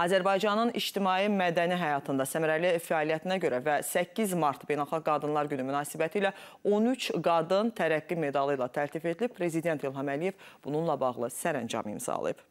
Azərbaycanın ictimai-mədəni həyatında səmərəli fəaliyyətinə görə və 8 mart Beynəlxalq Qadınlar Günü münasibəti ilə 13 qadın tərəqqi medalı ilə təltif edilib. Prezident İlham Əliyev bununla bağlı sərəncam imzalayıb.